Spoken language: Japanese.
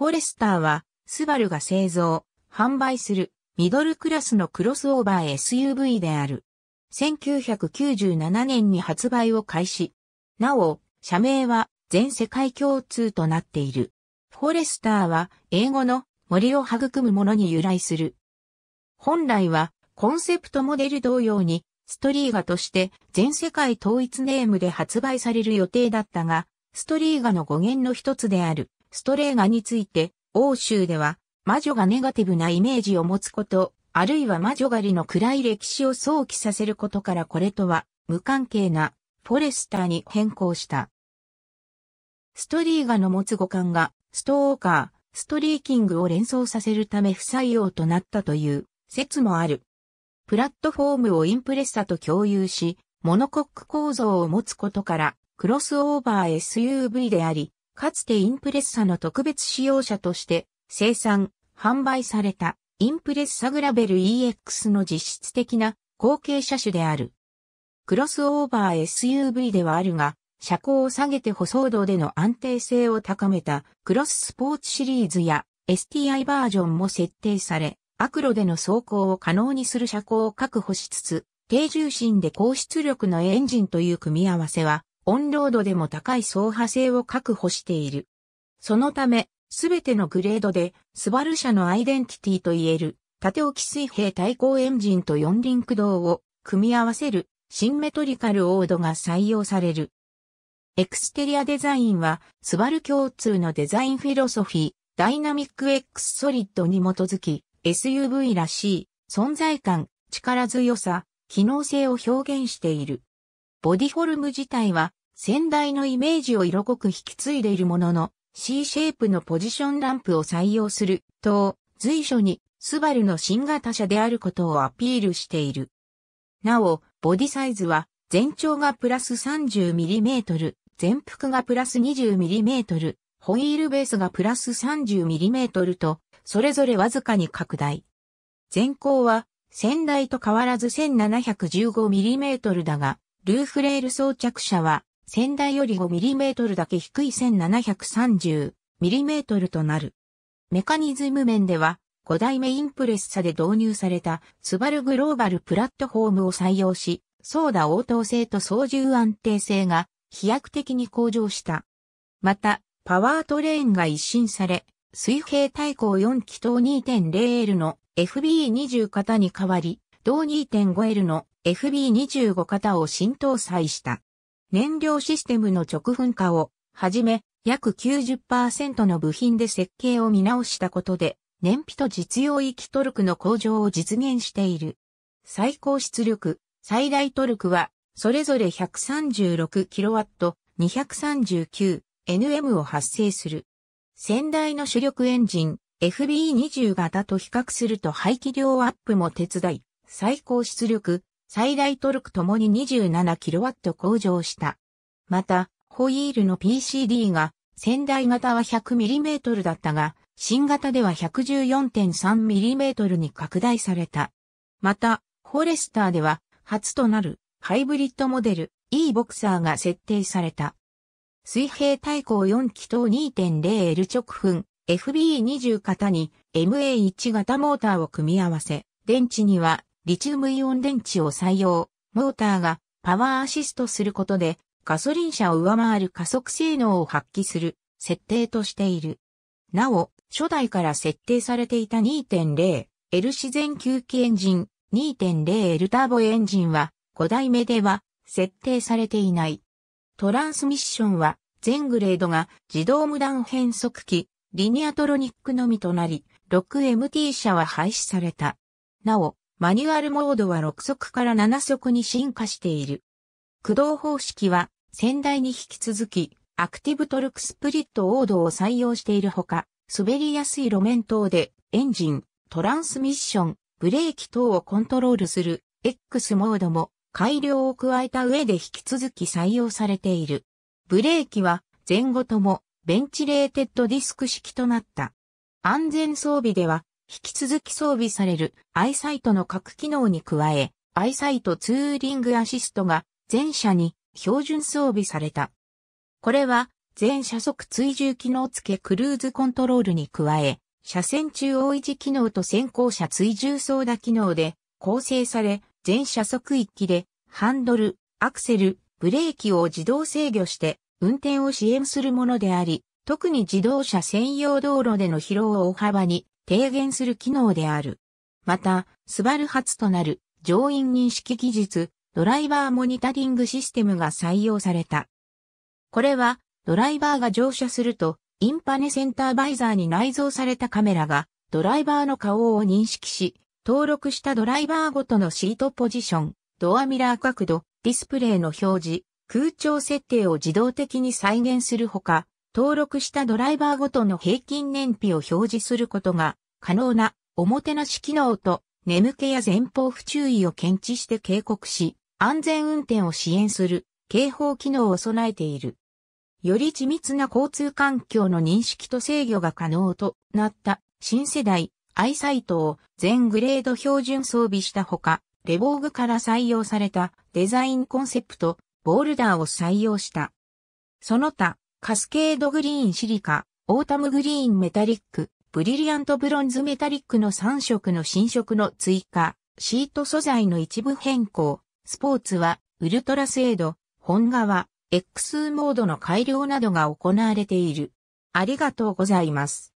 フォレスターは、スバルが製造、販売するミドルクラスのクロスオーバー SUV である。1997年に発売を開始。なお、社名は全世界共通となっている。フォレスターは英語の森を育むものに由来する。本来はコンセプトモデル同様にストリーガとして全世界統一ネームで発売される予定だったが、ストリーガの語源の一つであるストレーガについて、欧州では、魔女がネガティブなイメージを持つこと、あるいは魔女狩りの暗い歴史を想起させることからこれとは、無関係な、フォレスターに変更した。ストリーガの持つ五感が、ストーカー、ストリーキングを連想させるため不採用となったという説もある。プラットフォームをインプレッサと共有し、モノコック構造を持つことから、クロスオーバー SUV であり、かつてインプレッサの特別使用者として生産、販売されたインプレッサグラベル EX の実質的な後継車種である。クロスオーバー SUV ではあるが、車高を下げて舗装道での安定性を高めたクロススポーツシリーズや STI バージョンも設定され、悪路での走行を可能にする車高を確保しつつ、低重心で高出力のエンジンという組み合わせはオンロードでも高い走破性を確保している。そのため、すべてのグレードで、スバル社のアイデンティティといえる、縦置き水平対向エンジンと四輪駆動を組み合わせる、シンメトリカルオードが採用される。エクステリアデザインは、スバル共通のデザインフィロソフィー、ダイナミック X ソリッドに基づき、SUV らしい、存在感、力強さ、機能性を表現している。ボディフォルム自体は先代のイメージを色濃く引き継いでいるものの、C シェイプのポジションランプを採用すると、随所にスバルの新型車であることをアピールしている。なお、ボディサイズは全長がプラス 30mm、全幅がプラス 20mm、ホイールベースがプラス 30mm と、それぞれわずかに拡大。全高は先代と変わらず 1715mm だが、ルーフレール装着車は先代より 5mm だけ低い 1730mm となる。メカニズム面では、5代目インプレッサで導入された、スバルグローバルプラットフォームを採用し、操打応答性と操縦安定性が飛躍的に向上した。また、パワートレーンが一新され、水平対向4気筒 2.0L の FB20 型に代わり、同 2.5L の FB25 型を新搭載した。燃料システムの直噴火をはじめ約90%の部品で設計を見直したことで燃費と実用域トルクの向上を実現している。最高出力、最大トルクはそれぞれ 136kW、239nm を発生する。先代の主力エンジン FB20 型と比較すると排気量アップも手伝い、最高出力、最大トルクともに 27kW 向上した。また、ホイールの PCD が先代型は 100mm だったが、新型では 114.3mm に拡大された。また、フォレスターでは初となるハイブリッドモデル E ボクサーが設定された。水平対向4気筒 2.0L 直噴 FB20 型に MA1 型モーターを組み合わせ、電池にはリチウムイオン電池を採用、モーターがパワーアシストすることでガソリン車を上回る加速性能を発揮する設定としている。なお、初代から設定されていた 2.0L 自然吸気エンジン、2.0L ターボエンジンは5代目では設定されていない。トランスミッションは全グレードが自動無断変速機、リニアトロニックのみとなり、6MT 車は廃止された。なお、マニュアルモードは6速から7速に進化している。駆動方式は先代に引き続き、アクティブトルクスプリットオードを採用しているほか、滑りやすい路面等でエンジン、トランスミッション、ブレーキ等をコントロールする X モードも改良を加えた上で引き続き採用されている。ブレーキは前後ともベンチレーテッドディスク式となった。安全装備では引き続き装備される iSight の各機能に加え、iSight ツーリングアシストが全車に標準装備された。これは全車速追従機能付けクルーズコントロールに加え、車線中央維持機能と先行車追従操舵機能で構成され、全車速一機でハンドル、アクセル、ブレーキを自動制御して運転を支援するものであり、特に自動車専用道路での疲労を大幅に低減する機能である。また、スバル初となる乗員認識技術、ドライバーモニタリングシステムが採用された。これは、ドライバーが乗車すると、インパネセンターバイザーに内蔵されたカメラが、ドライバーの顔を認識し、登録したドライバーごとのシートポジション、ドアミラー角度、ディスプレイの表示、空調設定を自動的に再現するほか、登録したドライバーごとの平均燃費を表示することが可能なおもてなし機能と眠気や前方不注意を検知して警告し、安全運転を支援する警報機能を備えている。より緻密な交通環境の認識と制御が可能となった新世代 i サイトを全グレード標準装備したほか、レボーグから採用されたデザインコンセプト、ボールダーを採用した。その他、カスケードグリーンシリカ、オータムグリーンメタリック、ブリリアントブロンズメタリックの3色の新色の追加、シート素材の一部変更、スポーツは、ウルトラ精ド、本革、X モードの改良などが行われている。ありがとうございます。